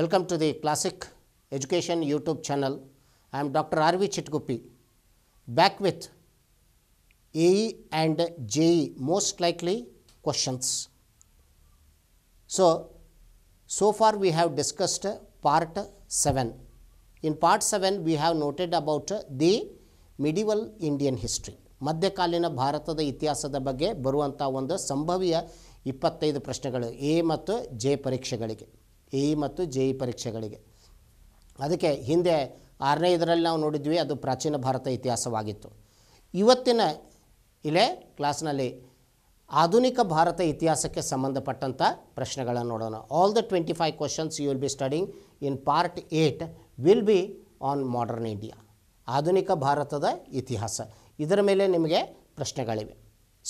Welcome to the Classic Education YouTube channel. I am Dr. R.V. Chitguppi. Back with AE and JE most likely questions. So, so far we have discussed part 7. In part 7 we have noted about the medieval Indian history. ಮಧ್ಯಕಾಲೀನ ಭಾರತದ ಇತಿಹಾಸದ ಬಗ್ಗೆ ಬರುವಂಥ ಒಂದು sambhaviya 25 ಪ್ರಶ್ನೆಗಳು A ಮತ್ತು J ಪರೀಕ್ಷೆಗಳಿಗೆ E ಮತ್ತು ಜೆ ಇ ಪರೀಕ್ಷೆಗಳಿಗೆ ಅದಕ್ಕೆ ಹಿಂದೆ ಆರನೇ ಇದರಲ್ಲಿ ನಾವು ನೋಡಿದ್ವಿ ಅದು ಪ್ರಾಚೀನ ಭಾರತ ಇತಿಹಾಸವಾಗಿತ್ತು ಇವತ್ತಿನ ಇಲ್ಲೇ ಕ್ಲಾಸ್ನಲ್ಲಿ ಆಧುನಿಕ ಭಾರತ ಇತಿಹಾಸಕ್ಕೆ ಸಂಬಂಧಪಟ್ಟಂಥ ಪ್ರಶ್ನೆಗಳನ್ನು ನೋಡೋಣ all the twenty five questions you will be studying in part eight will be on modern India ಆಧುನಿಕ ಭಾರತದ ಇತಿಹಾಸ ಇದರ ಮೇಲೆ ನಿಮಗೆ ಪ್ರಶ್ನೆಗಳಿವೆ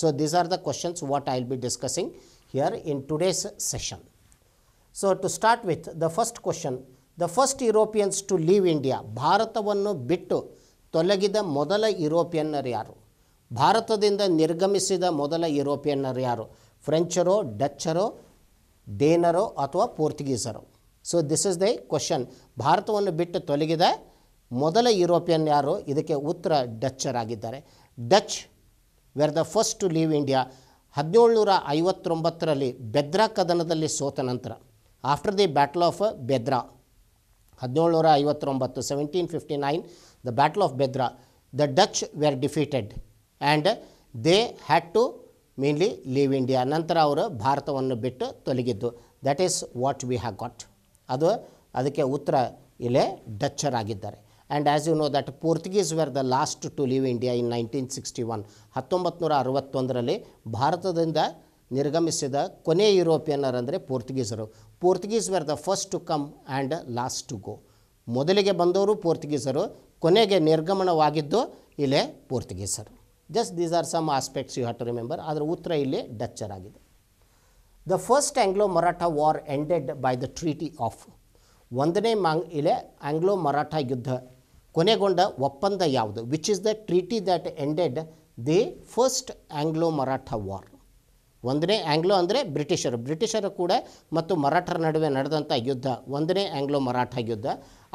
so these are the questions what I will be discussing here in today's session so to start with the first question the first Europeans to leave India ಭಾರತವನ್ನು ಬಿಟ್ಟು ತೊಲಗಿದ ಮೊದಲ ಯುರೋಪಿಯನ್ನರು ಯಾರು ಭಾರತದಿಂದ ನಿರ್ಗಮಿಸಿದ ಮೊದಲ ಯುರೋಪಿಯನ್ನರು ಯಾರು ಫ್ರೆಂಚರೋ ಡಚ್ಚರೋ ಡೇನರೋ ಅಥವಾ ಪೋರ್ಚುಗೀಸರು so this is the question ಭಾರತವನ್ನು ಬಿಟ್ಟು ತೊಲಗಿದ ಮೊದಲ ಯುರೋಪಿಯನ್ ಯಾರು ಇದಕ್ಕೆ ಉತ್ತರ ಡಚ್ಚರಾಗಿದ್ದಾರೆ Dutch were the first to leave India ಹದಿನೇಳು ನೂರ ಐವತ್ತೊಂಬತ್ತರಲ್ಲಿ ಬೆದ್ರಾ ಕದನದಲ್ಲಿ ಸೋತ ನಂತರ after the battle of Bedara ಹದಿನೇಳುನೂರ ಐವತ್ತೊಂಬತ್ತು seventeen fifty nine the battle of Bedara the Dutch were defeated and they had to mainly leave India ನಂತರ ಅವರು ಭಾರತವನ್ನು ಬಿಟ್ಟು ತೊಲಗಿದ್ದು that is what we have got ಅದು ಅದಕ್ಕೆ ಉತ್ತರ ಇಲ್ಲೇ ಡಚ್ಚರ್ ಆಗಿದ್ದಾರೆ and as you know that Portuguese were the last to leave India in nineteen sixty one ಹತ್ತೊಂಬತ್ತು ನೂರ ಅರವತ್ತೊಂದರಲ್ಲಿ ಭಾರತದಿಂದ ನಿರ್ಗಮಿಸಿದ ಕೊನೆ ಯುರೋಪಿಯನ್ನರ್ ಅಂದರೆ ಪೋರ್ಚುಗೀಸರು Portuguese were the first to come and last to go ಮೊದಲಿಗೆ ಬಂದವರು ಪೋರ್ಚುಗೀಸರು ಕೊನೆಗೆ ನಿರ್ಗಮನವಾಗಿದ್ದು ಇಲ್ಲೇ ಪೋರ್ಚುಗೀಸರು just these are some aspects you have to remember ಆದರೆ ಉತ್ತರ ಇಲ್ಲಿ ಡಚ್ಚರ್ ಆಗಿದೆ the first Anglo Maratha war ended by the treaty of ಒಂದನೇ ಮಾಂಗ್ ಇಲೆ ಆಂಗ್ಲೋ ಮರಾಠ ಯುದ್ಧ ಕೊನೆಗೊಂಡ ಒಪ್ಪಂದ ಯಾವುದು which is the treaty that ended the first Anglo Maratha war ಒಂದನೇ ಆಂಗ್ಲೋ ಅಂದರೆ ಬ್ರಿಟಿಷರು ಬ್ರಿಟಿಷರು ಕೂಡ ಮತ್ತು ಮರಾಠರ ನಡುವೆ ನಡೆದಂಥ ಯುದ್ಧ ಒಂದನೇ ಆಂಗ್ಲೋ ಮರಾಠ ಯುದ್ಧ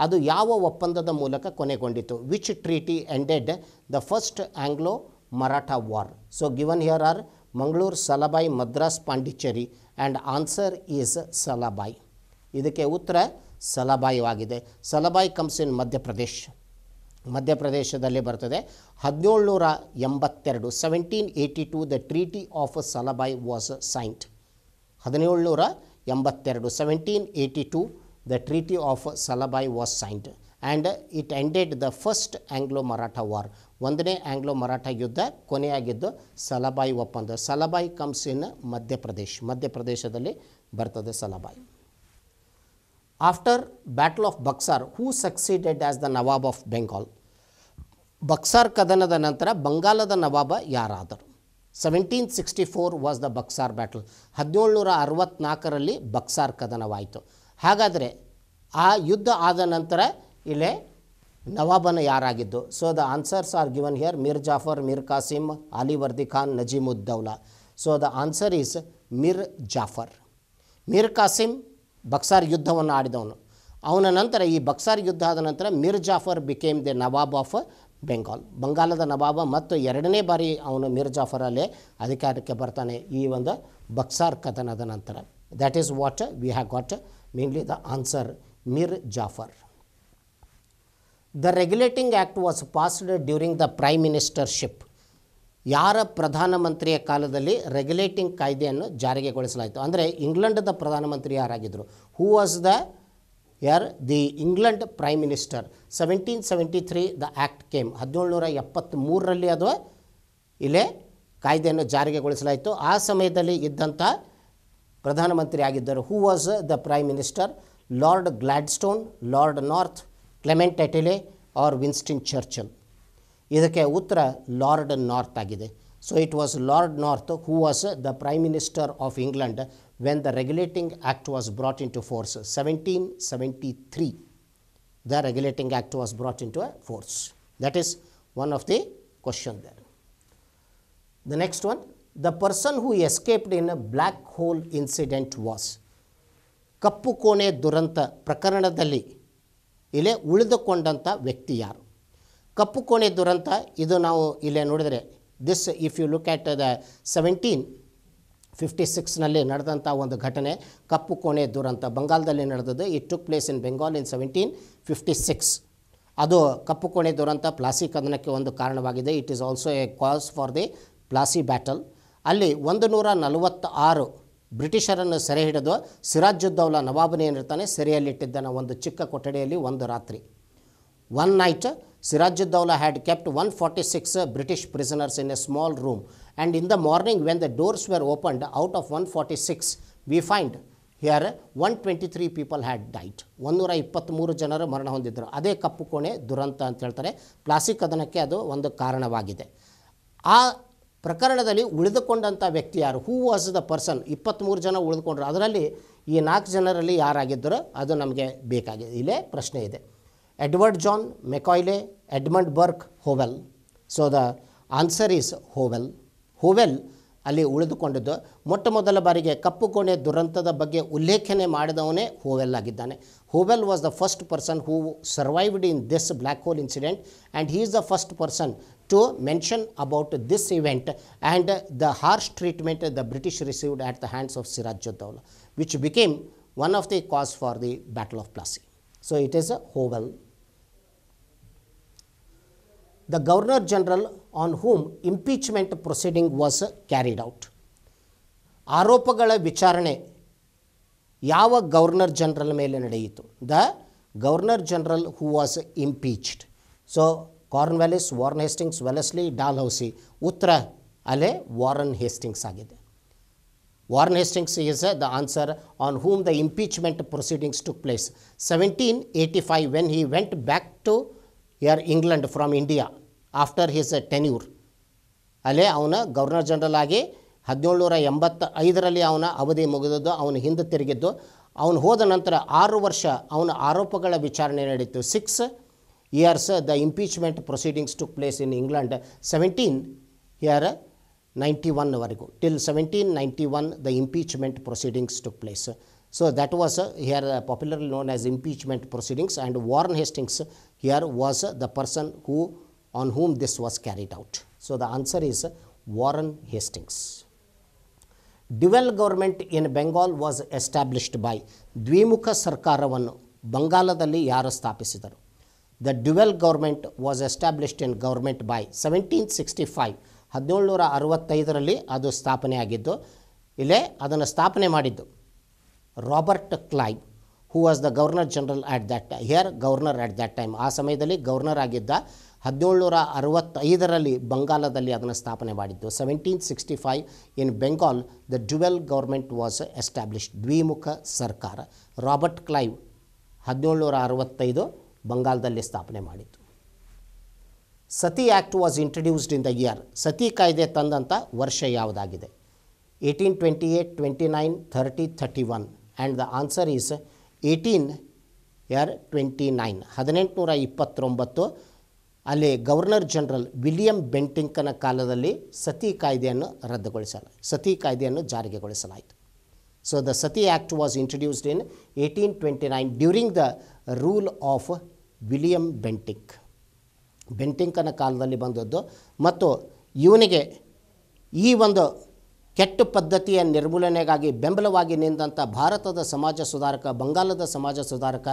ಅದು ಯಾವ ಒಪ್ಪಂದದ ಮೂಲಕ ಕೊನೆಗೊಂಡಿತು which treaty ended the first Anglo Maratha war so given here are Mangaluru Salbai Madras Pondicherry and answer is Salbai ಇದಕ್ಕೆ ಉತ್ತರ ಸಲಬಾಯಿವಾಗಿದೆ ಸಲಬಾಯಿ ಕಮ್ಸ್ ಇನ್ ಮಧ್ಯಪ್ರದೇಶ್ ಮಧ್ಯಪ್ರದೇಶದಲ್ಲಿ ಬರ್ತದೆ ಹದಿನೇಳುನೂರ ಎಂಬತ್ತೆರಡು seventeen eighty two the treaty of Salbai was signed ಹದಿನೇಳುನೂರ ಎಂಬತ್ತೆರಡು seventeen eighty two the treaty of Salbai was signed and it ended the first Anglo Maratha war ಒಂದನೇ Anglo Maratha ಯುದ್ಧ ಕೊನೆಯಾಗಿದ್ದು ಸಲಬಾಯಿ ಒಪ್ಪಂದ ಸಲಬಾಯಿ ಕಮ್ಸ್ ಇನ್ ಮಧ್ಯಪ್ರದೇಶ್ ಮಧ್ಯಪ್ರದೇಶದಲ್ಲಿ ಬರ್ತದೆ Salbai after battle of Buxar who succeeded as the Nawab of Bengal Buxar ಕದನದ ನಂತರ ಬಂಗಾಲದ ನವಾಬ ಯಾರಾದರು seventeen sixty four was the Buxar battle ನೂರ ಅರವತ್ತ್ನಾಲ್ಕರಲ್ಲಿ ಬಕ್ಸಾರ್ ಕದನವಾಯಿತು ಹಾಗಾದರೆ ಆ ಯುದ್ಧ ಆದ ನಂತರ ಇಲ್ಲೇ ನವಾಬನ ಯಾರಾಗಿದ್ದು so the answers are given here Mir Jafar Mir Qasim Ali Vardi Khan Najimuddaula so the answer is Mir Jafar Mir Qasim Buxar ಯುದ್ಧವನ್ನು ಆಡಿದವನು ಅವನ ನಂತರ ಈ ಬಕ್ಸಾರ್ ಯುದ್ಧ ಆದ ನಂತರ Mir Jafar became the nawab of Bengal ಬಂಗಾಲದ ನವಾಬ ಮತ್ತು ಎರಡನೇ ಬಾರಿ ಅವನು ಮಿರ್ ಜಾಫರಲ್ಲೇ ಅಧಿಕಾರಕ್ಕೆ ಬರ್ತಾನೆ ಈ ಒಂದು ಬಕ್ಸಾರ್ ಕಥನದ ನಂತರ that is what we have got mainly the answer Mir Jafar the regulating act was passed during the prime ministership ಯಾರ ಪ್ರಧಾನಮಂತ್ರಿಯ ಕಾಲದಲ್ಲಿ ರೆಗ್ಯುಲೇಟಿಂಗ್ ಕಾಯ್ದೆಯನ್ನು ಜಾರಿಗೆಗೊಳಿಸಲಾಯಿತು ಅಂದರೆ ಇಂಗ್ಲೆಂಡದ ಪ್ರಧಾನಮಂತ್ರಿ ಯಾರಾಗಿದ್ದರು ಹೂ ವಾಸ್ ದ ಯಾರ್ the England prime minister seventeen seventy three the act came ನೂರ ಎಪ್ಪತ್ತ್ಮೂರರಲ್ಲಿ ಅದು ಇಲ್ಲೇ ಕಾಯ್ದೆಯನ್ನು ಜಾರಿಗೆಗೊಳಿಸಲಾಯಿತು ಆ ಸಮಯದಲ್ಲಿ ಇದ್ದಂಥ ಪ್ರಧಾನಮಂತ್ರಿ ಆಗಿದ್ದರು who was the prime minister Lord Gladstone Lord North Clement Attlee or Winston Churchill ಇದಕ್ಕೆ ಉತ್ತರ ಲಾರ್ಡ್ ನಾರ್ತ್ ಆಗಿದೆ so it was Lord North who was the prime minister of England when the regulating act was brought into force seventeen seventy three the regulating act was brought into a force that is one of the question there the next one the person who escaped in a black hole incident was ಕಪ್ಪು ಕೋಣೆ ದುರಂತ ಪ್ರಕರಣದಲ್ಲಿ ಇಲ್ಲೇ ಉಳಿದುಕೊಂಡಂಥ ವ್ಯಕ್ತಿ ಯಾರು ಕಪ್ಪು ಕೋಣೆ ದುರಂತ ಇದು ನಾವು ಇಲ್ಲೇ ನೋಡಿದರೆ this if you look at the seventeen fifty ಸಿಕ್ಸ್ನಲ್ಲಿ ನಡೆದಂಥ ಒಂದು ಘಟನೆ ಕಪ್ಪು ಕೋಣೆ ದುರಂತ ಬಂಗಾಲದಲ್ಲಿ ನಡೆದದ್ದು it took place in Bengal in seventeen fifty six ಅದು ಕಪ್ಪು ಕೋಣೆ ದುರಂತ ಪ್ಲಾಸಿ ಕದನಕ್ಕೆ ಒಂದು ಕಾರಣವಾಗಿದೆ it is also a cause for the Plassey battle ಅಲ್ಲಿ ಒಂದು ನೂರ ನಲವತ್ತ ಆರು ಬ್ರಿಟಿಷರನ್ನು ಸೆರೆ ಹಿಡಿದು ಸಿರಾಜುದ್ದೌಲಾ ನವಾಬನೇನಿರ್ತಾನೆ ಸೆರೆಯಲ್ಲಿಟ್ಟಿದ್ದಾನೆ ಒಂದು ಚಿಕ್ಕ ಕೊಠಡಿಯಲ್ಲಿ ಒಂದು ರಾತ್ರಿ one night Sirajuddawla had kept 146 British prisoners in a small room and in the morning when the doors were opened out of 146 we find here one twenty three people had died ಇಪ್ಪತ್ತ್ಮೂರು ಜನರು ಮರಣ ಹೊಂದಿದ್ದರು ಅದೇ ಕಪ್ಪು ಕೋಣೆ ದುರಂತ ಅಂತ ಹೇಳ್ತಾರೆ plastic ಕದನಕ್ಕೆ ಅದು ಒಂದು ಕಾರಣವಾಗಿದೆ ಆ ಪ್ರಕರಣದಲ್ಲಿ ಉಳಿದುಕೊಂಡಂಥ ವ್ಯಕ್ತಿ ಯಾರು ಹೂ ವಾಸ್ ದ ಪರ್ಸನ್ ಇಪ್ಪತ್ತ್ಮೂರು ಜನ ಉಳಿದುಕೊಂಡ್ರು ಅದರಲ್ಲಿ ಈ ನಾಲ್ಕು ಜನರಲ್ಲಿ ಯಾರಾಗಿದ್ದರು ಅದು ನಮಗೆ ಬೇಕಾಗಿದೆ ಇಲ್ಲೇ ಪ್ರಶ್ನೆ ಇದೆ Edward John Macaulay, Edmund Burke, Howell. So the answer is Howell Howell ಅಲ್ಲಿ ಉಳಿದುಕೊಂಡಿದ್ದು ಮೊಟ್ಟ ಮೊದಲ ಬಾರಿಗೆ ಕಪ್ಪು ಕೋಣೆ ದುರಂತದ ಬಗ್ಗೆ ಉಲ್ಲೇಖನೆ ಮಾಡಿದವನೇ ಹೋವೆಲ್ ಆಗಿದ್ದಾನೆ Howell was the first person who survived in this black hole incident and he is the first person to mention about this event and the harsh treatment the British received at the hands of Sirajuddaula which became one of the cause for the battle of Plassey so it is a Howell the Governor General on whom impeachment proceeding was carried out. ಆರೋಪಗಳ ವಿಚಾರಣೆ ಯಾವ governor general ಮೇಲೆ ನಡೆಯಿತು the governor general who was impeached so Cornwallis Warren Hastings Wellesley Dalhousie ಉತ್ತರ ಅಲೆ Warren Hastings ಆಗಿದೆ Warren Hastings is the answer on whom the impeachment proceedings took place seventeen eighty five when he went back to uh England from India after his tenure ಅಲ್ಲೇ ಅವನ governor general ಆಗಿ ಹದಿನೇಳು ನೂರ ಎಂಬತ್ತ ಐದರಲ್ಲಿ ಅವನ ಅವಧಿ ಮುಗಿದದ್ದು ಅವನು ಹಿಂದೆ ತಿರುಗಿದ್ದು ಅವನು ಹೋದ ನಂತರ ಆರು ವರ್ಷ ಅವನ ಆರೋಪಗಳ ವಿಚಾರಣೆ ನಡೆಯಿತು six years the impeachment proceedings took place in England seventeen year ninety ಒನ್ವರೆಗೂ till seventeen ninety one the impeachment proceedings took place so that was here popularly known as impeachment proceedings and Warren Hastings here was the person who on whom this was carried out. So, the answer is Warren Hastings. Dual government in Bengal was established by ದ್ವಿಮುಖ ಸರ್ಕಾರವನ್ನು ಬಂಗಾಲದಲ್ಲಿ ಯಾರು ಸ್ಥಾಪಿಸಿದರು the dual government was established in government by seventeen sixty five ಹದಿನೇಳು ನೂರ ಅರವತ್ತೈದರಲ್ಲಿ ಅದು ಸ್ಥಾಪನೆ ಆಗಿದ್ದು ಇಲ್ಲೇ ಅದನ್ನು ಸ್ಥಾಪನೆ ಮಾಡಿದ್ದು Robert Clive who was the governor general at that here governor at that time ಆ ಸಮಯದಲ್ಲಿ ಗವರ್ನರ್ ಆಗಿದ್ದ ಹದಿನೇಳುನೂರ ಅರವತ್ತೈದರಲ್ಲಿ ಬಂಗಾಲದಲ್ಲಿ ಅದನ್ನು ಸ್ಥಾಪನೆ ಮಾಡಿದ್ದು seventeen sixty five in Bengal the dual government was established ದ್ವಿಮುಖ ಸರ್ಕಾರ ರಾಬರ್ಟ್ ಕ್ಲೈವ್ ಹದಿನೇಳುನೂರ ಅರವತ್ತೈದು ಬಂಗಾಲದಲ್ಲಿ ಸ್ಥಾಪನೆ ಮಾಡಿದ್ದು sati act was introduced in the year sati ಕಾಯ್ದೆ ತಂದಂಥ ವರ್ಷ ಯಾವುದಾಗಿದೆ eighteen twenty eight twenty nine thirty thirty one and the answer is eighteen year twenty nine ಹದಿನೆಂಟುನೂರ ಇಪ್ಪತ್ತೊಂಬತ್ತು ಅಲ್ಲಿ ಗವರ್ನರ್ ಜನರಲ್ ವಿಲಿಯಂ ಬೆಂಟಿಂಕನ ಕಾಲದಲ್ಲಿ ಸತಿ ಕಾಯ್ದೆಯನ್ನು ರದ್ದುಗೊಳಿಸಲ ಸತಿ ಕಾಯ್ದೆಯನ್ನು ಜಾರಿಗೆಗೊಳಿಸಲಾಯಿತು so the sati act was introduced in eighteen twenty nine during the rule of William Bentinck ಬೆಂಟಿಂಕನ ಕಾಲದಲ್ಲಿ ಬಂದದ್ದು ಮತ್ತು ಇವನಿಗೆ ಈ ಒಂದು ಕೆಟ್ಟ ಪದ್ಧತಿಯ ನಿರ್ಮೂಲನೆಗಾಗಿ ಬೆಂಬಲವಾಗಿ ನಿಂದಂಥ ಭಾರತದ ಸಮಾಜ ಸುಧಾರಕ ಬಂಗಾಲದ ಸಮಾಜ ಸುಧಾರಕ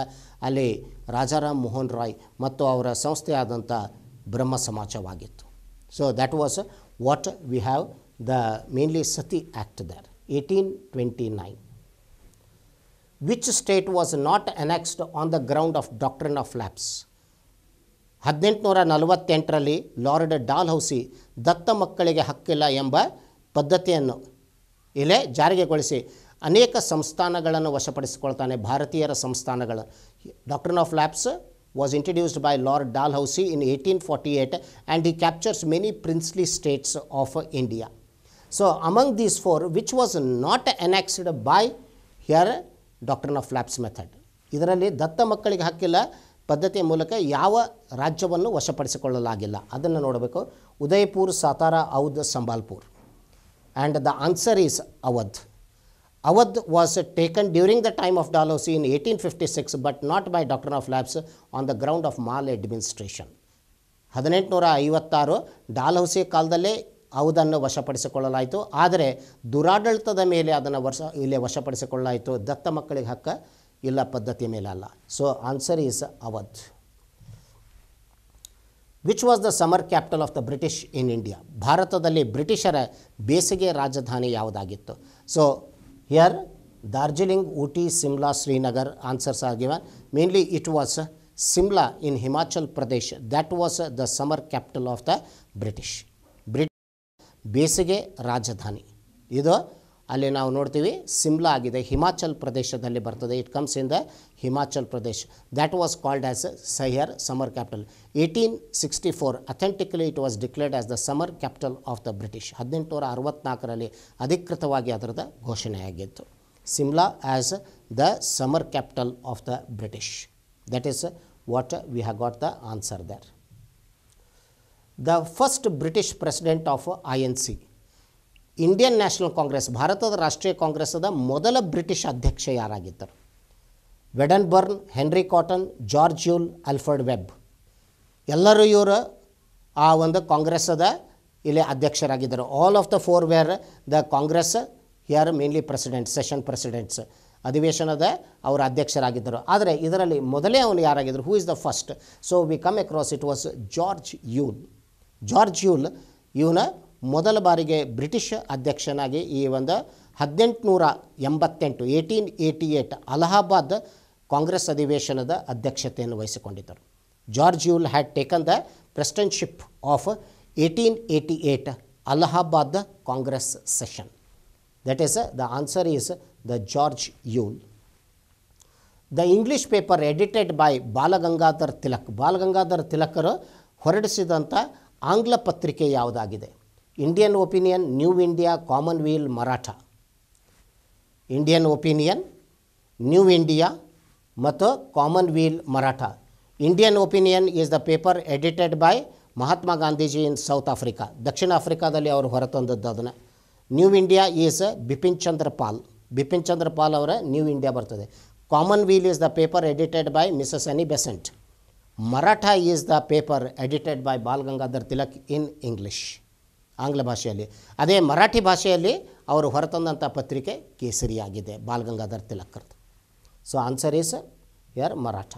ಅಲ್ಲಿ ರಾಜಾರಾಮ್ ಮೋಹನ್ ರಾಯ್ ಮತ್ತು ಅವರ ಸಂಸ್ಥೆಯಾದಂಥ ಬ್ರಹ್ಮ ಸಮಾಜವಾಗಿತ್ತು so that was what we have the mainly sati act there eighteen twenty nine which state was not annexed on the ground of doctrine of lapse ಹದಿನೆಂಟುನೂರ ನಲವತ್ತೆಂಟರಲ್ಲಿ ಲಾರ್ಡ್ ಡಾಲ್ ಹೌಸಿ ದತ್ತ ಮಕ್ಕಳಿಗೆ ಹಕ್ಕಿಲ್ಲ ಎಂಬ ಪದ್ಧತಿಯನ್ನು ಇಲ್ಲೇ ಜಾರಿಗೆಗೊಳಿಸಿ ಅನೇಕ ಸಂಸ್ಥಾನಗಳನ್ನು ವಶಪಡಿಸಿಕೊಳ್ತಾನೆ ಭಾರತೀಯರ ಸಂಸ್ಥಾನಗಳ doctrine of lapse was introduced by Lord Dalhousie in eighteen forty eight and he captures many princely states of India so among these four which was not annexed by here doctrine of lapse method ಇದರಲ್ಲಿ ದತ್ತ ಮಕ್ಕಳಿಗೆ ಹಾಕಿಲ್ಲ ಪದ್ಧತಿಯ ಮೂಲಕ ಯಾವ ರಾಜ್ಯವನ್ನು ವಶಪಡಿಸಿಕೊಳ್ಳಲಾಗಿಲ್ಲ ಅದನ್ನು ನೋಡಬೇಕು ಉದಯಪುರ್ ಸಾತಾರಾ Awadh Sambalpur and the answer is Awadh. Awadh was taken during the time of Dalhousie in 1856, but not by doctrine of lapse on the ground of mal administration. ಹದಿನೆಂಟುನೂರ ಐವತ್ತಾರು ಡಾಲ್ಹೌಸಿ ಕಾಲದಲ್ಲೇ ಅವಧನ್ನು ವಶಪಡಿಸಿಕೊಳ್ಳಲಾಯಿತು ಆದರೆ ದುರಾಡಳಿತದ ಮೇಲೆ ಅದನ್ನು ವರ್ಷ ಇಲ್ಲಿ ವಶಪಡಿಸಿಕೊಳ್ಳಲಾಯಿತು ದತ್ತ ಮಕ್ಕಳಿಗೆ ಹಕ್ಕ ಇಲ್ಲ ಪದ್ಧತಿಯ ಮೇಲೆ ಅಲ್ಲ so answer is Awadh which was the summer capital of the British in India ಭಾರತದಲ್ಲಿ ಬ್ರಿಟಿಷರ ಬೇಸಿಗೆ ರಾಜಧಾನಿ ಯಾವುದಾಗಿತ್ತು so here Darjeeling Ooty Simla Srinagar answers are mainly it was Simla in Himachal Pradesh that was the summer capital of the British British ಬೇಸಿಗೆ ರಾಜಧಾನಿ ಇದು ಅಲ್ಲಿ ನಾವು ನೋಡ್ತೀವಿ ಸಿಮ್ಲಾ ಆಗಿದೆ ಹಿಮಾಚಲ್ ಪ್ರದೇಶದಲ್ಲಿ ಬರ್ತದೆ it comes in the Himachal Pradesh that was called as ಸಹ್ಯರ್ summer capital eighteen sixty four authentically it was declared as the summer capital of the British ಹದಿನೆಂಟುನೂರ ಅರವತ್ನಾಲ್ಕರಲ್ಲಿ ಅಧಿಕೃತವಾಗಿ ಅದರದ ಘೋಷಣೆಯಾಗಿತ್ತು Simla as the summer capital of the British that is what we have got the answer there the first British president of I N C Indian National Congress ಭಾರತದ ರಾಷ್ಟ್ರೀಯ ಕಾಂಗ್ರೆಸ್ಸದ ಮೊದಲ British ಅಧ್ಯಕ್ಷ ಯಾರಾಗಿದ್ದರು Wedderburn Henry Cotton George Yule Alfred Webb ಎಲ್ಲರೂ ಇವರು ಆ ಒಂದು ಕಾಂಗ್ರೆಸ್ಸದ ಇಲ್ಲಿ ಅಧ್ಯಕ್ಷರಾಗಿದ್ದರು all of the four where the Congress here mainly president session presidents ಅಧಿವೇಶನದ ಅವರ ಅಧ್ಯಕ್ಷರಾಗಿದ್ದರು ಆದರೆ ಇದರಲ್ಲಿ ಮೊದಲೇ ಅವನು ಯಾರಾಗಿದ್ದರು who is the first so we come across it was George Yule George Yule ಇವನ ಮೊದಲ ಬಾರಿಗೆ ಬ್ರಿಟಿಷ್ ಅಧ್ಯಕ್ಷನಾಗಿ ಈ ಒಂದು ಹದಿನೆಂಟುನೂರ ಎಂಬತ್ತೆಂಟು eighteen eighty eight Allahabad Congress ಅಧಿವೇಶನದ ಅಧ್ಯಕ್ಷತೆಯನ್ನು ವಹಿಸಿಕೊಂಡಿದ್ದರು George Yule had taken the presidentship of eighteen eighty eight Allahabad Congress session that is the answer is the George Yule the English paper edited by Balgangadhar Tilak Balgangadhar ತಿಲಕರು ಹೊರಡಿಸಿದಂಥ ಆಂಗ್ಲ ಪತ್ರಿಕೆ ಯಾವುದಾಗಿದೆ Indian Opinion New India Commonweal Maratha Indian Opinion New India ಮತ್ತು Commonweal Maratha Indian Opinion is the paper edited by Mahatma Gandhiji in South Africa ದಕ್ಷಿಣ ಆಫ್ರಿಕಾದಲ್ಲಿ ಅವರು ಹೊರತಂದದ್ದು ಅದನ್ನು New India is Bipin Chandra Pal Bipin Chandra Pal ಅವರ ನ್ಯೂ ಇಂಡಿಯಾ ಬರ್ತದೆ Commonweal is the paper edited by Mrs Annie Besant Maratha is the paper edited by Bal Gangadhar Tilak in English ಆಂಗ್ಲ ಭಾಷೆಯಲ್ಲಿ ಅದೇ ಮರಾಠಿ ಭಾಷೆಯಲ್ಲಿ ಅವರು ಹೊರತಂದಂಥ ಪತ್ರಿಕೆ ಕೇಸರಿಯಾಗಿದೆ ಬಾಲ್ಗಂಗಾಧರ್ ತಿಲಕರ್ದು so answer is yeah Maratha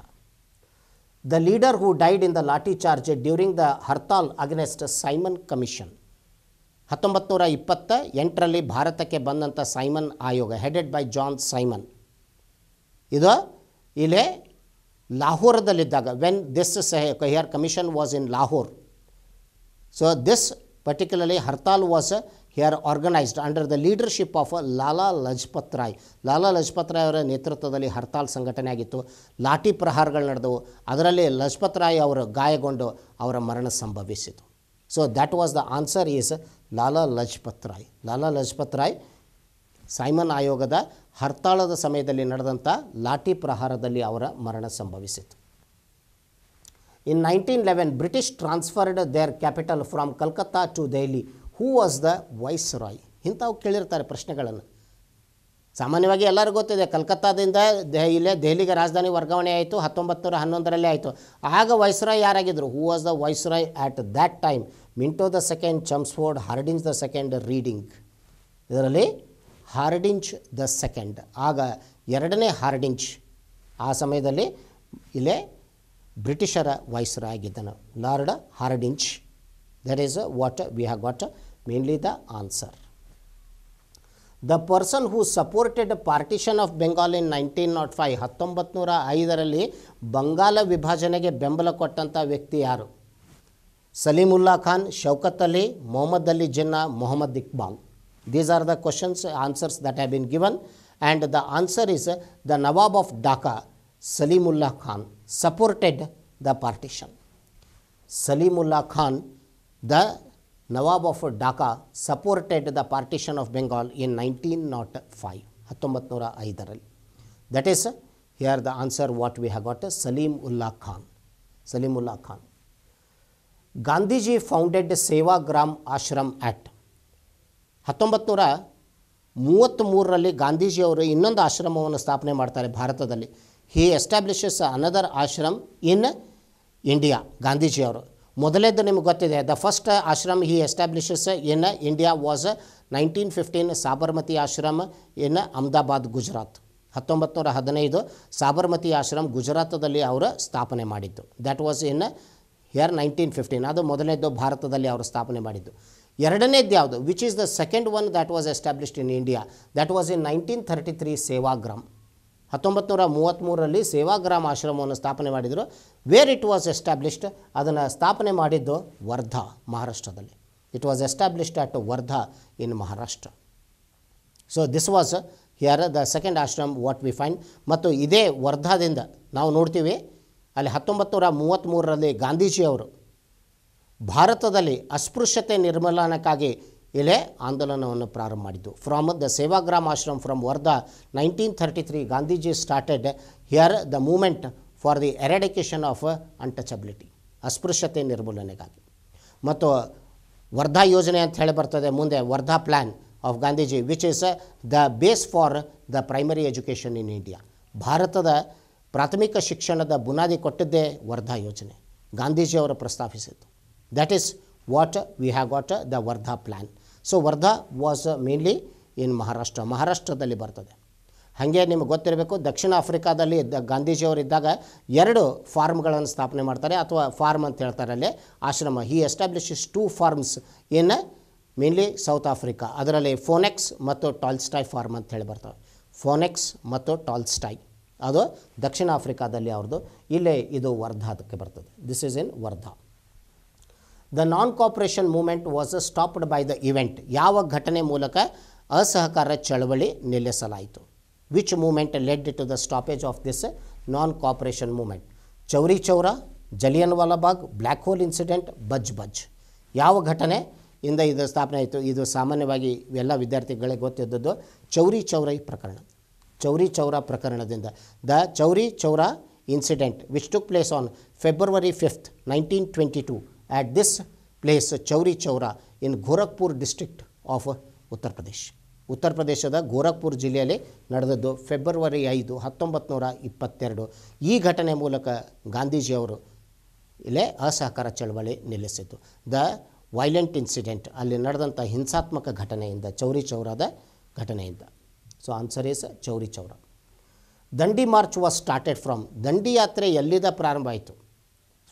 the leader who died in the lathi charge during the hartal against Simon Commission ಹತ್ತೊಂಬತ್ತು ನೂರ ಇಪ್ಪತ್ತ ಎಂಟರಲ್ಲಿ ಭಾರತಕ್ಕೆ ಬಂದಂಥ ಸೈಮನ್ ಆಯೋಗ ಹೆಡೆಡ್ ಬೈ ಜಾನ್ ಸೈಮನ್ ಇದು ಇಲ್ಲಿ ಲಾಹೋರದಲ್ಲಿದ್ದಾಗ ವೆನ್ ದಿಸ್ ಸಹ here commission was in Lahore so this particularly Hartal was here organised under the leadership of Lala Lajpat Lala Lajpat Rai. Lala ಅವರ ನೇತೃತ್ವದಲ್ಲಿ ಹರ್ತಾಲ್ ಸಂಘಟನೆ ಆಗಿತ್ತು ಲಾಠಿ ಪ್ರಹಾರಗಳು ನಡೆದವು ಅದರಲ್ಲಿ ಲಜಪತ್ ರಾಯ್ ಅವರು ಗಾಯಗೊಂಡು ಅವರ ಮರಣ ಸಂಭವಿಸಿತು so that was the answer is Lala Lajpat Rai Lala Lajpat Rai Simon ಆಯೋಗದ ಹರ್ತಾಳದ ಸಮಯದಲ್ಲಿ ನಡೆದಂಥ ಲಾಠಿ ಪ್ರಹಾರದಲ್ಲಿ ಅವರ ಮರಣ ಸಂಭವಿಸಿತು In 1911, British transferred their capital from Calcutta to Delhi who was the viceroy ಇಂಥವು ಕೇಳಿರ್ತಾರೆ ಪ್ರಶ್ನೆಗಳನ್ನು ಸಾಮಾನ್ಯವಾಗಿ ಎಲ್ಲರಿಗೂ ಗೊತ್ತಿದೆ ಕಲ್ಕತ್ತಾದಿಂದ ಇಲ್ಲೇ ದೆಹಲಿಗೆ ರಾಜಧಾನಿ ವರ್ಗಾವಣೆ ಆಯಿತು ಹತ್ತೊಂಬತ್ತು ನೂರ ಹನ್ನೊಂದರಲ್ಲೇ ಆಯಿತು ಆಗ ವೈಸ್ರಾಯ್ ಯಾರಾಗಿದ್ದರು who was the viceroy at that time Minto the second Chelmsford Hardinge the second Reading ಇದರಲ್ಲಿ ಹಾರ್ಡಿಂಚ್ ದ ಸೆಕೆಂಡ್ ಆಗ ಎರಡನೇ ಹಾರ್ಡಿಂಚ್ ಆ ಸಮಯದಲ್ಲಿ ಇಲ್ಲೇ ಬ್ರಿಟಿಷರ ವಯಸ್ಸರಾಗಿದ್ದನು Lord Hardinge that is what we have got mainly the answer the person who supported partition of Bengal in nineteen nought five ಹತ್ತೊಂಬತ್ತು ನೂರ ಐದರಲ್ಲಿ ಬಂಗಾಲ ವಿಭಾಜನೆಗೆ ಬೆಂಬಲ ಕೊಟ್ಟಂಥ ವ್ಯಕ್ತಿ ಯಾರು Salimullah Khan Shaukat Ali Mohammad Ali Jinnah Mohammad Iqbal these are the questions answers that have been given and the answer is the Nawab of Dhaka Salimullah Khan supported the partition Salimullah Khan the Nawab of Dhaka supported the partition of Bengal in nineteen nought five ಹತ್ತೊಂಬತ್ತು ನೂರ ಐದರಲ್ಲಿ that is he are the answer what we have got Salimullah Khan Salimullah Khan Gandhiji founded Sevagram ashram at ಹತ್ತೊಂಬತ್ತು ನೂರ ಮೂವತ್ತ್ಮೂರರಲ್ಲಿ ಗಾಂಧೀಜಿಯವರು ಇನ್ನೊಂದು ಆಶ್ರಮವನ್ನು ಸ್ಥಾಪನೆ ಮಾಡ್ತಾರೆ ಭಾರತದಲ್ಲಿ he establishes another ashram in India ಗಾಂಧೀಜಿಯವರು ಮೊದಲೇದು ನಿಮ್ಗೆ ಗೊತ್ತಿದೆ the first ashram he establishes in India was nineteen fifteen Sabarmati ashram in Ahmedabad Gujarat ಹತ್ತೊಂಬತ್ತು ನೂರ ಹದಿನೈದು ಸಾಬರ್ಮತಿ ಆಶ್ರಮ್ ಗುಜರಾತದಲ್ಲಿ ಅವರು ಸ್ಥಾಪನೆ ಮಾಡಿದ್ದು that was in here nineteen fifteen ಅದು ಮೊದಲನೇದು ಭಾರತದಲ್ಲಿ ಅವರು ಸ್ಥಾಪನೆ ಮಾಡಿದ್ದು ಎರಡನೇದು ಯಾವುದು which is the second one that was established in India that was in nineteen thirty three Sevagram ಹತ್ತೊಂಬತ್ತು ನೂರ ಮೂವತ್ತ್ಮೂರರಲ್ಲಿ ಸೇವಾಗ್ರಾಮ ಆಶ್ರಮವನ್ನು ಸ್ಥಾಪನೆ ಮಾಡಿದರು ವೇರ್ ಇಟ್ ವಾಸ್ ಎಸ್ಟಾಬ್ಲಿಷ್ಡ್ ಅದನ್ನು ಸ್ಥಾಪನೆ ಮಾಡಿದ್ದು ವರ್ಧಾ ಮಹಾರಾಷ್ಟ್ರದಲ್ಲಿ it was established at Wardha in Maharashtra so this was here the second ashram what we find ಮತ್ತು ಇದೇ ವರ್ಧಾದಿಂದ ನಾವು ನೋಡ್ತೀವಿ ಅಲ್ಲಿ ಹತ್ತೊಂಬತ್ತು ನೂರ ಮೂವತ್ತ್ಮೂರರಲ್ಲಿ ಗಾಂಧೀಜಿಯವರು ಭಾರತದಲ್ಲಿ ಅಸ್ಪೃಶ್ಯತೆ ನಿರ್ಮೂಲನಕ್ಕಾಗಿ ಎಲೆ ಆಂದೋಲನವನ್ನು ಪ್ರಾರಂಭ ಮಾಡಿದ್ದು from the Sevagram ashram from Wardha nineteen thirty three Gandhiji started here the movement for the eradication of untouchability ಅಸ್ಪೃಶ್ಯತೆ ನಿರ್ಮೂಲನೆಗಾಗಿ ಮತ್ತು ವರ್ಧಾ ಯೋಜನೆ ಅಂತ ಹೇಳಿ ಬರ್ತದೆ ಮುಂದೆ Wardha plan of Gandhiji which is the base for the primary education in India ಭಾರತದ ಪ್ರಾಥಮಿಕ ಶಿಕ್ಷಣದ ಬುನಾದಿ ಕೊಟ್ಟಿದ್ದೇ ವರ್ಧಾ ಯೋಜನೆ ಗಾಂಧೀಜಿಯವರು ಪ್ರಸ್ತಾಪಿಸಿದ್ದು that is what we have got the Wardha plan so Wardha was mainly in Maharashtra ಮಹಾರಾಷ್ಟ್ರದಲ್ಲಿ ಬರ್ತದೆ ಹಾಗೆ ನಿಮ್ಗೆ ಗೊತ್ತಿರಬೇಕು ದಕ್ಷಿಣ ಆಫ್ರಿಕಾದಲ್ಲಿ ಇದ್ದ ಗಾಂಧೀಜಿಯವರು ಇದ್ದಾಗ ಎರಡು ಫಾರ್ಮ್ಗಳನ್ನು ಸ್ಥಾಪನೆ ಮಾಡ್ತಾರೆ ಅಥವಾ ಫಾರ್ಮ್ ಅಂತ ಹೇಳ್ತಾರೆ ಅಲ್ಲಿ ಆಶ್ರಮ he establishes two farms in mainly South Africa ಅದರಲ್ಲಿ ಫೋನೆಕ್ಸ್ ಮತ್ತು ಟಾಲ್ಸ್ಟಾಯ್ ಫಾರ್ಮ್ ಅಂತ ಹೇಳಿ ಬರ್ತವೆ ಫೋನೆಕ್ಸ್ ಮತ್ತು ಟಾಲ್ಸ್ಟಾಯ್ ಅದು ದಕ್ಷಿಣ ಆಫ್ರಿಕಾದಲ್ಲಿ ಅವ್ರದ್ದು ಇಲ್ಲೇ ಇದು ವರ್ಧಾದಕ್ಕೆ ಬರ್ತದೆ this is in Wardha the non cooperation movement was stopped by the event ಯಾವ ಘಟನೆ ಮೂಲಕ ಅಸಹಕಾರ ಚಳವಳಿ ನಿಲ್ಲಿಸಲಾಯಿತು which movement led to the stoppage of this non cooperation movement Chauri Chaura Jallianwala Bagh black hole incident buzz buzz ಯಾವ ಘಟನೆ ಇಂದ ಇದು ಸ್ಥಾಪನೆ ಆಯಿತು ಇದು ಸಾಮಾನ್ಯವಾಗಿ ಎಲ್ಲ ವಿದ್ಯಾರ್ಥಿಗಳಿಗೆ ಗೊತ್ತಿದ್ದದ್ದು ಚೌರಿ ಚೌರೈ ಪ್ರಕರಣ ಚೌರಿ ಚೌರ ಪ್ರಕರಣದಿಂದ the Chauri Chaura incident which took place on February fifth nineteen twenty two at this place Chauri Chaura in Gorakhpur district of Uttar Pradesh ಉತ್ತರ ಪ್ರದೇಶದ ಗೋರಖ್ಪುರ್ ಜಿಲ್ಲೆಯಲ್ಲಿ ನಡೆದದ್ದು ಫೆಬ್ರವರಿ ಐದು ಹತ್ತೊಂಬತ್ತು ನೂರ ಇಪ್ಪತ್ತೆರಡು ಈ ಘಟನೆ ಮೂಲಕ ಗಾಂಧೀಜಿಯವರು ಇಲ್ಲೇ ಅಸಹಕಾರ ಚಳವಳಿ ನಿಲ್ಲಿಸಿತು ದ ವೈಲೆಂಟ್ ಇನ್ಸಿಡೆಂಟ್ ಅಲ್ಲಿ ನಡೆದಂಥ ಹಿಂಸಾತ್ಮಕ ಘಟನೆಯಿಂದ ಚೌರಿ ಚೌರಾದ ಘಟನೆಯಿಂದ so answer is Chauri Chaura Dandi March was started from ದಂಡಿ ಯಾತ್ರೆ ಎಲ್ಲಿದ ಪ್ರಾರಂಭ ಆಯಿತು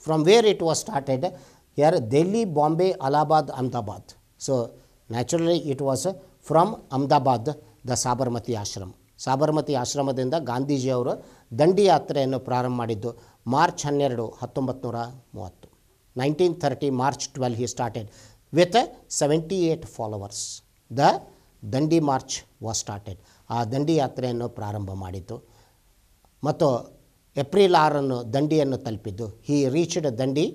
from where it was started Here Delhi, Bombay Allahabad Ahmedabad. So naturally it was from Ahmedabad the Sabarmati ashram Sabarmati ಆಶ್ರಮದಿಂದ ಗಾಂಧೀಜಿಯವರು ದಂಡಿ ಯಾತ್ರೆಯನ್ನು ಪ್ರಾರಂಭ ಮಾಡಿದ್ದು ಮಾರ್ಚ್ ಹನ್ನೆರಡು ಹತ್ತೊಂಬತ್ತು ನೂರ ಮೂವತ್ತು nineteen thirty March twelve he started with seventy eight followers the Dandi March was started ಆ ದಂಡಿ ಯಾತ್ರೆಯನ್ನು ಪ್ರಾರಂಭ ಮಾಡಿದ್ದು ಮತ್ತು ಏಪ್ರಿಲ್ ಆರನ್ನು ದಂಡಿಯನ್ನು ತಲುಪಿದ್ದು he reached Dandi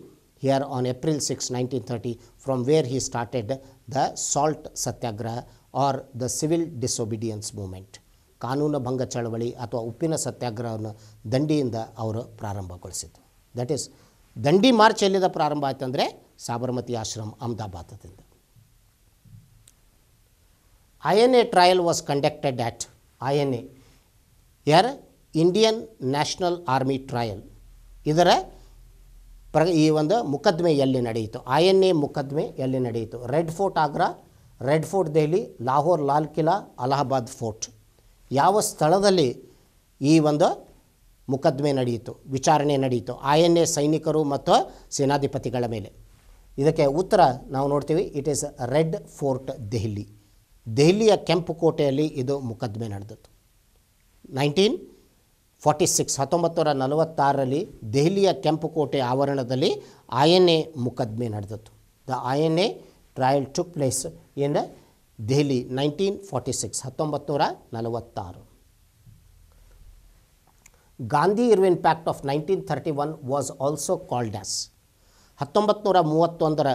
here on April 6, 1930 from where he started the salt satyagraha or the civil disobedience movement. ಕಾನೂನು ಭಂಗ ಚಳವಳಿ ಅಥವಾ ಉಪ್ಪಿನ ಸತ್ಯಾಗ್ರಹವನ್ನು ದಂಡಿಯಿಂದ ಅವರು ಪ್ರಾರಂಭಗೊಳಿಸಿದ್ದು ದಟ್ ಈಸ್ ದಂಡಿ ಮಾರ್ಚ್ ಎಲ್ಲಿಂದ ಪ್ರಾರಂಭ ಆಯ್ತಂದರೆ ಸಾಬರಮತಿ ಆಶ್ರಮ ಅಹಮದಾಬಾದದಿಂದ I N A trial was conducted at I N A Indian National Army trial ಇದರ ಪ್ರ ಈ ಒಂದು ಮುಕದ್ಮೆ ಎಲ್ಲಿ ನಡೆಯಿತು ಐ ಎನ್ ಎ ಮುಕದ್ಮೆ ಎಲ್ಲಿ ನಡೆಯಿತು Red Fort Agra Red Fort Delhi Lahore Lal Qila Allahabad fort ಯಾವ ಸ್ಥಳದಲ್ಲಿ ಈ ಒಂದು ಮುಕದ್ಮೆ ನಡೆಯಿತು ವಿಚಾರಣೆ ನಡೆಯಿತು ಐ ಎನ್ ಎ ಸೈನಿಕರು ಮತ್ತು ಸೇನಾಧಿಪತಿಗಳ ಮೇಲೆ ಇದಕ್ಕೆ ಉತ್ತರ ನಾವು ನೋಡ್ತೀವಿ it is Red Fort Delhi ದೆಹಲಿಯ ಕೆಂಪು ಕೋಟೆಯಲ್ಲಿ ಇದು ಮುಕದ್ಮೆ ನಡೆದಿತ್ತು ನೈನ್ಟೀನ್ ಫಾರ್ಟಿ ಸಿಕ್ಸ್ ಹತ್ತೊಂಬತ್ತು ನೂರ ನಲವತ್ತಾರರಲ್ಲಿ ದೆಹಲಿಯ ಕೆಂಪುಕೋಟೆ ಆವರಣದಲ್ಲಿ ಐ ಎನ್ ಎ ಮುಕದ್ಮೆ ನಡೆದಿತ್ತು the I N A trial took place in Delhi nineteen forty six ಹತ್ತೊಂಬತ್ತು ನೂರ ನಲವತ್ತಾರು Gandhi Irwin pact of nineteen thirty one was also called as ಹತ್ತೊಂಬತ್ತು ನೂರ ಮೂವತ್ತೊಂದರ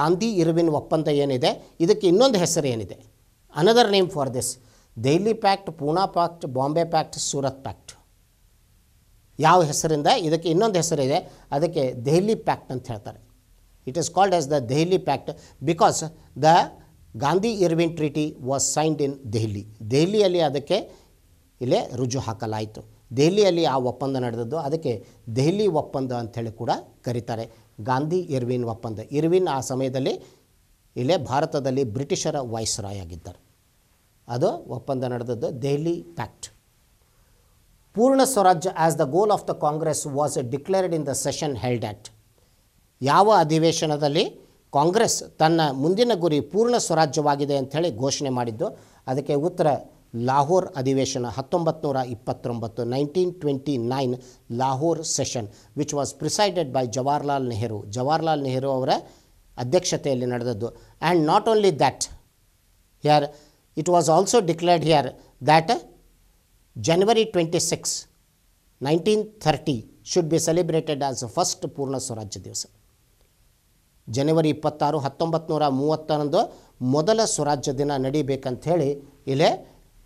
ಗಾಂಧಿ ಇರ್ವಿನ್ ಒಪ್ಪಂದ ಏನಿದೆ ಇದಕ್ಕೆ ಇನ್ನೊಂದು ಹೆಸರು ಏನಿದೆ another name for this Delhi pact Poona pact Bombay pact Surat pact ಯಾವ ಹೆಸರಿಂದ ಇದಕ್ಕೆ ಇನ್ನೊಂದು ಹೆಸರಿದೆ ಅದಕ್ಕೆ ದೆಹಲಿ ಪ್ಯಾಕ್ಟ್ ಅಂತ ಹೇಳ್ತಾರೆ it is called as the Delhi pact because the Gandhi Irwin treaty was signed in Delhi ದೆಹಲಿಯಲ್ಲಿ ಅದಕ್ಕೆ ಇಲ್ಲೇ ರುಜು ಹಾಕಲಾಯಿತು ದೆಹಲಿಯಲ್ಲಿ ಆ ಒಪ್ಪಂದ ನಡೆದದ್ದು ಅದಕ್ಕೆ ದೆಹಲಿ ಒಪ್ಪಂದ ಅಂಥೇಳಿ ಕೂಡ ಕರೀತಾರೆ ಗಾಂಧಿ ಇರ್ವಿನ್ ಒಪ್ಪಂದ ಇರ್ವಿನ್ ಆ ಸಮಯದಲ್ಲಿ ಇಲ್ಲೇ ಭಾರತದಲ್ಲಿ ಬ್ರಿಟಿಷರ ರಾಯ್ ಆಗಿದ್ದಾರೆ ಅದು ಒಪ್ಪಂದ ನಡೆದದ್ದು Delhi pact Purna Swarajya as the goal of the Congress was declared in the session held at ಯಾವ ಅಧಿವೇಶನದಲ್ಲಿ ಕಾಂಗ್ರೆಸ್ ತನ್ನ ಮುಂದಿನ ಗುರಿ ಪೂರ್ಣ ಸ್ವರಾಜ್ಯವಾಗಿದೆ ಅಂಥೇಳಿ ಘೋಷಣೆ ಮಾಡಿದ್ದು ಅದಕ್ಕೆ ಉತ್ತರ ಲಾಹೋರ್ ಅಧಿವೇಶನ ಹತ್ತೊಂಬತ್ತು ನೂರ ಇಪ್ಪತ್ತೊಂಬತ್ತು nineteen twenty nine Lahore session which was presided by Jawaharlal Nehru Jawaharlal Nehru ಅವರ ಅಧ್ಯಕ್ಷತೆಯಲ್ಲಿ ನಡೆದದ್ದು and not only that here it was also declared here that January 26, 1930 should be celebrated as the first ಪೂರ್ಣ ಸ್ವರಾಜ್ಯ ದಿವಸ ಜನವರಿ ಇಪ್ಪತ್ತಾರು ಹತ್ತೊಂಬತ್ತು ನೂರ ಮೂವತ್ತರಂದು ಮೊದಲ ಸ್ವರಾಜ್ಯ ದಿನ ನಡೀಬೇಕಂತ ಹೇಳಿ ಇಲ್ಲೇ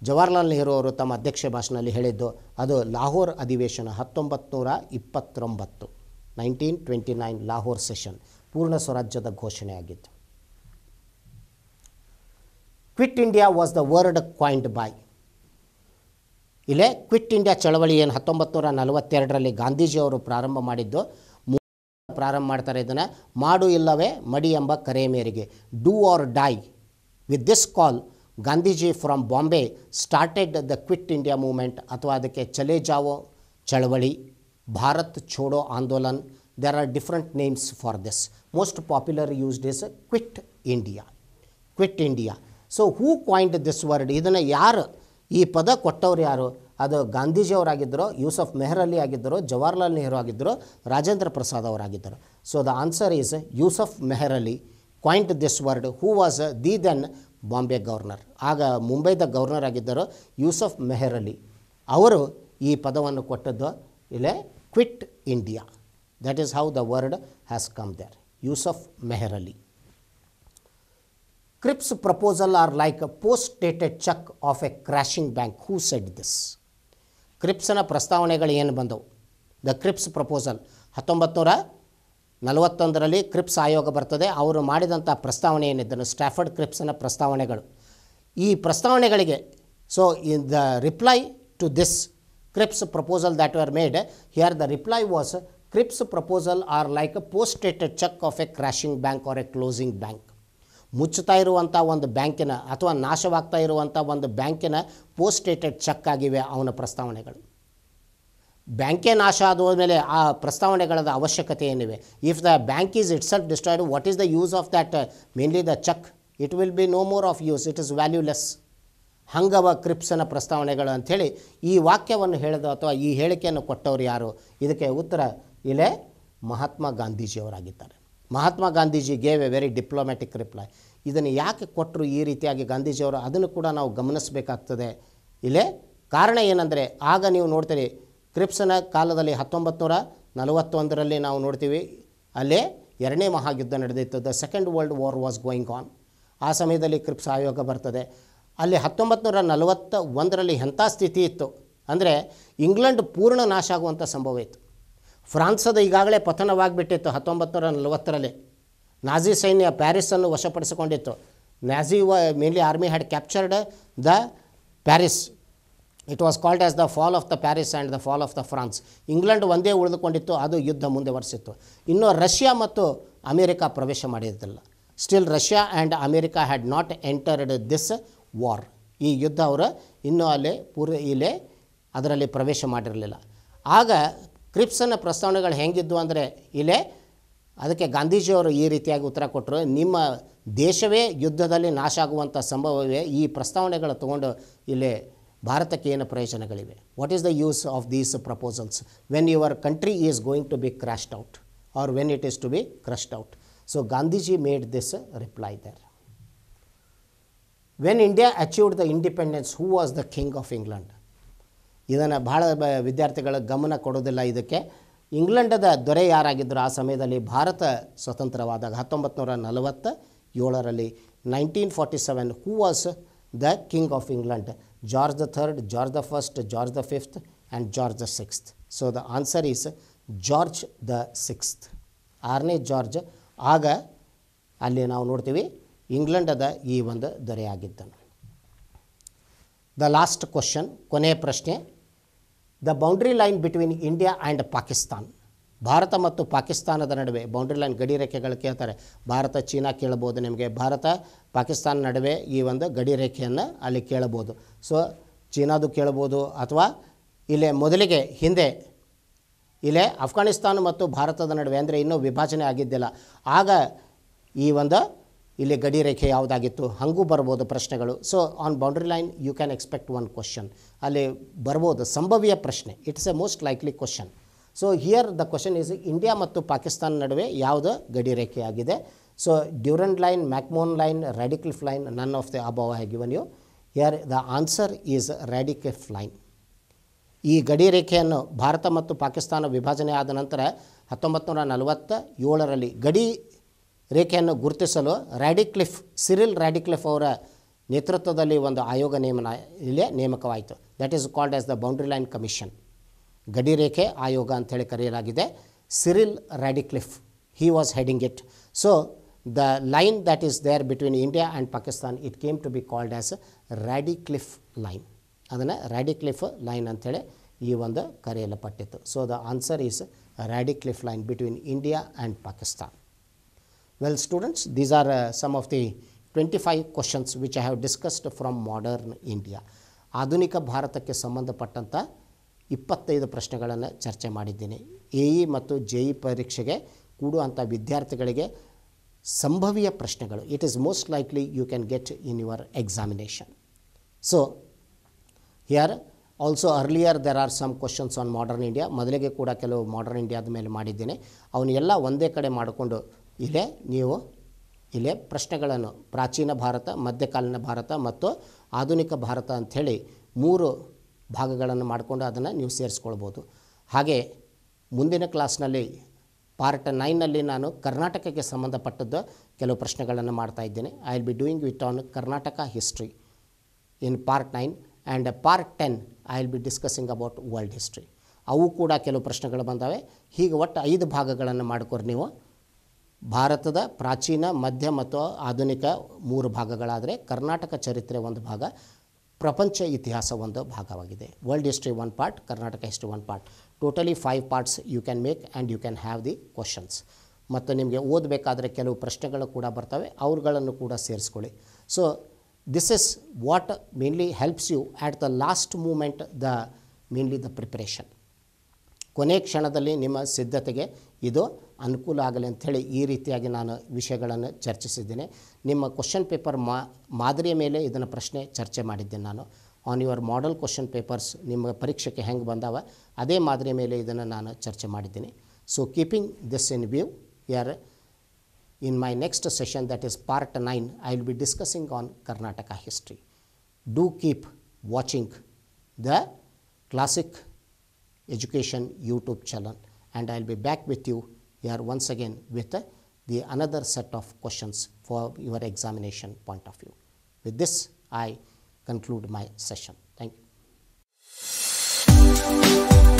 ಜವಾಹರ್ಲಾಲ್ ನೆಹರು ಅವರು ತಮ್ಮ ಅಧ್ಯಕ್ಷ ಭಾಷಣದಲ್ಲಿ ಹೇಳಿದ್ದು ಅದು ಲಾಹೋರ್ ಅಧಿವೇಶನ ಹತ್ತೊಂಬತ್ತು ನೂರ ಇಪ್ಪತ್ತೊಂಬತ್ತು nineteen twenty nine Lahore session Purna ಸ್ವರಾಜ್ಯದ ಘೋಷಣೆಯಾಗಿತ್ತು quit India was the word coined by ಇಲ್ಲೇ ಕ್ವಿಟ್ ಇಂಡಿಯಾ ಚಳವಳಿ ಏನು ಹತ್ತೊಂಬತ್ತು ನೂರ ನಲವತ್ತೆರಡರಲ್ಲಿ ಗಾಂಧೀಜಿಯವರು ಪ್ರಾರಂಭ ಮಾಡಿದ್ದು ಪ್ರಾರಂಭ ಮಾಡ್ತಾರೆ ಇದನ್ನು ಮಾಡು ಇಲ್ಲವೇ ಮಡಿ ಎಂಬ ಕರೆ ಮೇರೆಗೆ do or die with this call Gandhiji from Bombay started the quit India movement ಅಥವಾ ಅದಕ್ಕೆ ಚಲೆ ಜಾವೋ ಚಳವಳಿ Bharat Chhodo Andolan there are different names for this most popular used is quit India quit India so who coined this word ಇದನ್ನು ಯಾರು ಈ ಪದ ಕೊಟ್ಟವ್ರು ಯಾರು ಅದು ಗಾಂಧೀಜಿಯವರಾಗಿದ್ದರು ಯೂಸಫ್ ಅಲಿ ಆಗಿದ್ದರು ಜವಾಹರ್ಲಾಲ್ ನೆಹರು ಆಗಿದ್ದರು ರಾಜೇಂದ್ರ ಪ್ರಸಾದ್ ಅವರಾಗಿದ್ದರು so the answer is Yusuf Meher Ali coined this word who was the then Bombay governor ಆಗ ಮುಂಬೈದ ಗವರ್ನರ್ ಆಗಿದ್ದರು ಯೂಸಫ್ ಅಲಿ ಅವರು ಈ ಪದವನ್ನು ಕೊಟ್ಟದ್ದು ಇಲ್ಲೇ quit India that is how the word has come there Yusuf Ali Cripps proposal are like a post dated of a a bank who Who said this? ಕ್ರಿಪ್ಸನ ಪ್ರಸ್ತಾವನೆಗಳು ಏನು ಬಂದವು ದ ಕ್ರಿಪ್ಸ್ ಪ್ರಪೋಸಲ್ ಹತ್ತೊಂಬತ್ತು ನೂರ ನಲವತ್ತೊಂದರಲ್ಲಿ ಕ್ರಿಪ್ಸ್ ಆಯೋಗ ಬರ್ತದೆ ಅವರು ಮಾಡಿದಂಥ ಪ್ರಸ್ತಾವನೆ ಏನಿದ್ದನು ಸ್ಟ್ಯಾಫರ್ಡ್ ಕ್ರಿಪ್ಸನ ಪ್ರಸ್ತಾವನೆಗಳು ಈ ಪ್ರಸ್ತಾವನೆಗಳಿಗೆ so in the reply to this Cripps proposal that are made here the reply was Cripps proposal are like a dated cheque of a crashing bank or a closing bank ಮುಚ್ಚುತ್ತಾ ಇರುವಂಥ ಒಂದು ಬ್ಯಾಂಕಿನ ಅಥವಾ ನಾಶವಾಗ್ತಾ ಇರುವಂಥ ಒಂದು ಬ್ಯಾಂಕಿನ ಪೋಸ್ಟೇಟೆಡ್ ಚೆಕ್ ಆಗಿವೆ ಅವನ ಪ್ರಸ್ತಾವನೆಗಳು ಬ್ಯಾಂಕೇ ನಾಶ ಆದಮೇಲೆ ಆ ಪ್ರಸ್ತಾವನೆಗಳದ ಅವಶ್ಯಕತೆ ಏನಿವೆ if the bank is itself destroyed what is the use of that mainly the cheque it will be no more of use it is valueless ಹಂಗವ ಕ್ರಿಪ್ಸನ ಪ್ರಸ್ತಾವನೆಗಳು ಅಂಥೇಳಿ ಈ ವಾಕ್ಯವನ್ನು ಹೇಳಿದ ಅಥವಾ ಈ ಹೇಳಿಕೆಯನ್ನು ಕೊಟ್ಟವರು ಯಾರು ಇದಕ್ಕೆ ಉತ್ತರ ಇಲ್ಲೇ ಮಹಾತ್ಮ ಗಾಂಧೀಜಿಯವರಾಗಿದ್ದಾರೆ Mahatma Gandhiji gave a very diplomatic reply ಇದನ್ನು ಯಾಕೆ ಕೊಟ್ಟರು ಈ ರೀತಿಯಾಗಿ ಗಾಂಧೀಜಿಯವರು ಅದನ್ನು ಕೂಡ ನಾವು ಗಮನಿಸಬೇಕಾಗ್ತದೆ ಇಲ್ಲೇ ಕಾರಣ ಏನಂದರೆ ಆಗ ನೀವು ನೋಡ್ತೀರಿ ಕ್ರಿಪ್ಸನ ಕಾಲದಲ್ಲಿ ಹತ್ತೊಂಬತ್ತು ನೂರ ನಲವತ್ತೊಂದರಲ್ಲಿ ನಾವು ನೋಡ್ತೀವಿ ಅಲ್ಲೇ ಎರಡನೇ ಮಹಾಯುದ್ಧ ನಡೆದಿತ್ತು the second world war was going on ಆ ಸಮಯದಲ್ಲಿ ಕ್ರಿಪ್ಸ್ ಆಯೋಗ ಬರ್ತದೆ ಅಲ್ಲಿ ಹತ್ತೊಂಬತ್ತು ನೂರ ನಲವತ್ತ ಒಂದರಲ್ಲಿ ಎಂಥ ಸ್ಥಿತಿ ಇತ್ತು ಅಂದರೆ ಇಂಗ್ಲೆಂಡ್ ಪೂರ್ಣ ನಾಶ ಆಗುವಂಥ ಸಂಭವ ಇತ್ತು ಫ್ರಾನ್ಸದ ಈಗಾಗಲೇ ಪತನವಾಗಿಬಿಟ್ಟಿತ್ತು ಹತ್ತೊಂಬತ್ತು ನೂರ ನಲವತ್ತರಲ್ಲಿ ನಾಜಿ ಸೈನ್ಯ ಪ್ಯಾರಿಸನ್ನು ವಶಪಡಿಸಿಕೊಂಡಿತ್ತು ನ್ಯಾಜಿ ವ mainly army had captured the Paris it was called as the fall of the Paris and the fall of the France England ಒಂದೇ ಉಳಿದುಕೊಂಡಿತ್ತು ಅದು ಯುದ್ಧ ಮುಂದೆ ವರ್ಸಿತ್ತು ಇನ್ನು ರಷ್ಯಾ ಮತ್ತು ಅಮೇರಿಕಾ ಪ್ರವೇಶ ಮಾಡಿದ್ದಿಲ್ಲ still Russia and America had not entered this war ಈ ಯುದ್ಧ ಅವರು ಇನ್ನೂ ಅಲ್ಲಿ ಪೂರ್ವ ಇಲ್ಲೇ ಅದರಲ್ಲಿ ಪ್ರವೇಶ ಮಾಡಿರಲಿಲ್ಲ ಆಗ ಕ್ರಿಪ್ಸನ್ನ ಪ್ರಸ್ತಾವನೆಗಳು ಹೆಂಗಿದ್ವು ಅಂದರೆ ಇಲ್ಲೇ ಅದಕ್ಕೆ ಗಾಂಧೀಜಿಯವರು ಈ ರೀತಿಯಾಗಿ ಉತ್ತರ ಕೊಟ್ಟರು ನಿಮ್ಮ ದೇಶವೇ ಯುದ್ಧದಲ್ಲಿ ನಾಶ ಆಗುವಂಥ ಸಂಭವವೇ ಈ ಪ್ರಸ್ತಾವನೆಗಳು ತಗೊಂಡು ಇಲ್ಲಿ ಭಾರತಕ್ಕೆ ಏನು ಪ್ರಯೋಜನಗಳಿವೆ what is the use of these proposals when your country is going to be crashed out or when it is to be crushed out so Gandhiji made this reply there when India achieved the independence who was the king of England ಇದನ್ನು ಭಾಳ ವಿದ್ಯಾರ್ಥಿಗಳ ಗಮನ ಕೊಡೋದಿಲ್ಲ ಇದಕ್ಕೆ ಇಂಗ್ಲೆಂಡದ ದೊರೆ ಯಾರಾಗಿದ್ದರು ಆ ಸಮಯದಲ್ಲಿ ಭಾರತ ಸ್ವತಂತ್ರವಾದಾಗ ಹತ್ತೊಂಬತ್ತು ನೂರ ನಲವತ್ತ ಏಳರಲ್ಲಿ nineteen forty seven who was the king of England George the third George the first George the fifth and George the sixth so the answer is George the sixth ಆರನೇ ಜಾರ್ಜ್ ಆಗ ಅಲ್ಲಿ ನಾವು ನೋಡ್ತೀವಿ ಇಂಗ್ಲೆಂಡದ ಈ ಒಂದು ದೊರೆಯಾಗಿದ್ದನು ದ ಲಾಸ್ಟ್ ಕ್ವಶನ್ ಕೊನೆಯ ಪ್ರಶ್ನೆ the boundary line between India and Pakistan ಭಾರತ ಮತ್ತು ಪಾಕಿಸ್ತಾನದ ನಡುವೆ ಬೌಂಡ್ರಿ ಲೈನ್ ಗಡಿ ರೇಖೆಗಳು ಕೇಳ್ತಾರೆ ಭಾರತ ಚೀನಾ ಕೇಳ್ಬೋದು ನಿಮಗೆ ಭಾರತ ಪಾಕಿಸ್ತಾನ ನಡುವೆ ಈ ಒಂದು ಗಡಿ ರೇಖೆಯನ್ನು ಅಲ್ಲಿ ಕೇಳ್ಬೋದು ಸೊ ಚೀನಾದು ಕೇಳ್ಬೋದು ಅಥವಾ ಇಲ್ಲೇ ಮೊದಲಿಗೆ ಹಿಂದೆ ಇಲ್ಲೇ ಅಫ್ಘಾನಿಸ್ತಾನ ಮತ್ತು ಭಾರತದ ನಡುವೆ ಅಂದರೆ ಇನ್ನೂ ವಿಭಾಜನೆ ಆಗಿದ್ದಿಲ್ಲ ಆಗ ಈ ಒಂದು ಇಲ್ಲಿ ಗಡಿ ರೇಖೆ ಯಾವುದಾಗಿತ್ತು ಹಾಗೂ ಬರ್ಬೋದು ಪ್ರಶ್ನೆಗಳು so on boundary line you can expect one question ಅಲ್ಲಿ ಬರ್ಬೋದು ಸಂಭವೀಯ ಪ್ರಶ್ನೆ it's a most likely question so here the question is India ಮತ್ತು ಪಾಕಿಸ್ತಾನ ನಡುವೆ ಯಾವುದು ಗಡಿ ರೇಖೆ ಆಗಿದೆ so Durand line McMahon line Radcliffe line none of the above have given you here the answer is Radcliffe line ಈ ಗಡಿ ರೇಖೆಯನ್ನು ಭಾರತ ಮತ್ತು ಪಾಕಿಸ್ತಾನ ವಿಭಜನೆ ಆದ ನಂತರ ಹತ್ತೊಂಬತ್ತು ನೂರ ನಲವತ್ತ ಏಳರಲ್ಲಿ ಗಡಿ ರೇಖೆಯನ್ನು ಗುರುತಿಸಲು ರ್ಯಾಡಿಕ್ಲಿಫ್ ಸಿರಿಲ್ ರ್ಯಾಡಿಕ್ಲಿಫ್ ಅವರ ನೇತೃತ್ವದಲ್ಲಿ ಒಂದು ಆಯೋಗ ನೇಮನ ಇಲ್ಲಿ ನೇಮಕವಾಯಿತು that is called as the boundary line commission ಗಡಿ ರೇಖೆ ಆಯೋಗ ಅಂಥೇಳಿ ಕರೆಯಲಾಗಿದೆ Cyril Radcliffe he was heading it so the line that is there between India and Pakistan it came to be called as Radcliffe line ಅದನ್ನು Radcliffe line ಅಂಥೇಳಿ ಈ ಒಂದು ಕರೆಯಲ್ಪಟ್ಟಿತ್ತು so the answer is Radcliffe line between India and Pakistan Well students, these are uh, some of the 25 questions which I have discussed from modern India. ಆಧುನಿಕ ಭಾರತಕ್ಕೆ ಸಂಬಂಧಪಟ್ಟಂಥ ಇಪ್ಪತ್ತೈದು ಪ್ರಶ್ನೆಗಳನ್ನು ಚರ್ಚೆ ಮಾಡಿದ್ದೀನಿ ಎ ಇ ಮತ್ತು ಜೆ ಇ ಪರೀಕ್ಷೆಗೆ ಕೂಡುವಂಥ ವಿದ್ಯಾರ್ಥಿಗಳಿಗೆ ಸಂಭವೀಯ ಪ್ರಶ್ನೆಗಳು it is most likely you can get in your examination so here also earlier there are some questions on modern India ಮೊದಲಿಗೆ ಕೂಡ ಕೆಲವು ಮಾಡರ್ನ್ ಇಂಡಿಯಾದ ಮೇಲೆ ಮಾಡಿದ್ದೀನಿ ಅವನ್ನೆಲ್ಲ ಒಂದೇ ಕಡೆ ಮಾಡಿಕೊಂಡು ಇಲ್ಲೇ ನೀವು ಇಲ್ಲೇ ಪ್ರಶ್ನೆಗಳನ್ನು ಪ್ರಾಚೀನ ಭಾರತ ಮಧ್ಯಕಾಲೀನ ಭಾರತ ಮತ್ತು ಆಧುನಿಕ ಭಾರತ ಅಂಥೇಳಿ ಮೂರು ಭಾಗಗಳನ್ನು ಮಾಡಿಕೊಂಡು ಅದನ್ನು ನೀವು ಸೇರಿಸ್ಕೊಳ್ಬೋದು ಹಾಗೆ ಮುಂದಿನ ಕ್ಲಾಸ್ನಲ್ಲಿ ಪಾರ್ಟ್ ನೈನಲ್ಲಿ ನಾನು ಕರ್ನಾಟಕಕ್ಕೆ ಸಂಬಂಧಪಟ್ಟದ್ದು ಕೆಲವು ಪ್ರಶ್ನೆಗಳನ್ನು ಮಾಡ್ತಾ ಇದ್ದೇನೆ I will be doing with on Karnataka history in part nine and part ten I will be discussing about world history ಅವು ಕೂಡ ಕೆಲವು ಪ್ರಶ್ನೆಗಳು ಬಂದಾವೆ ಹೀಗೆ ಒಟ್ಟು ಐದು ಭಾಗಗಳನ್ನು ಮಾಡಿಕೊರಿ ನೀವು ಭಾರತದ ಪ್ರಾಚೀನ ಮಧ್ಯ ಮತ್ತು ಆಧುನಿಕ ಮೂರು ಭಾಗಗಳಾದರೆ ಕರ್ನಾಟಕ ಚರಿತ್ರೆ ಒಂದು ಭಾಗ ಪ್ರಪಂಚ ಇತಿಹಾಸ ಒಂದು ಭಾಗವಾಗಿದೆ world history one part Karnataka history one part totally five parts you can make and you can have the questions ಮತ್ತು ನಿಮಗೆ ಓದಬೇಕಾದ್ರೆ ಕೆಲವು ಪ್ರಶ್ನೆಗಳು ಕೂಡ ಬರ್ತವೆ ಅವುಗಳನ್ನು ಕೂಡ ಸೇರಿಸ್ಕೊಳ್ಳಿ so this is what mainly helps you at the last moment the mainly the preparation ಕೊನೆ ಕ್ಷಣದಲ್ಲಿ ನಿಮ್ಮ ಸಿದ್ಧತೆಗೆ ಇದು ಅನುಕೂಲ ಆಗಲಿ ಅಂಥೇಳಿ ಈ ರೀತಿಯಾಗಿ ನಾನು ವಿಷಯಗಳನ್ನು ಚರ್ಚಿಸಿದ್ದೇನೆ ನಿಮ್ಮ ಕ್ವಶನ್ ಪೇಪರ್ ಮಾ ಮಾದರಿಯ ಮೇಲೆ ಇದನ್ನು ಪ್ರಶ್ನೆ ಚರ್ಚೆ ಮಾಡಿದ್ದೇನೆ ನಾನು on your model question papers ನಿಮ್ಮ ಪರೀಕ್ಷೆಗೆ ಹೆಂಗೆ ಬಂದಾವ ಅದೇ ಮಾದರಿಯ ಮೇಲೆ ಇದನ್ನು ನಾನು ಚರ್ಚೆ ಮಾಡಿದ್ದೀನಿ so keeping this in view year in my next session that is part nine I will be discussing on Karnataka history do keep watching the classic education YouTube channel and I will be back with you you are once again with uh, the another set of questions for your examination point of view. With this, I conclude my session. Thank you.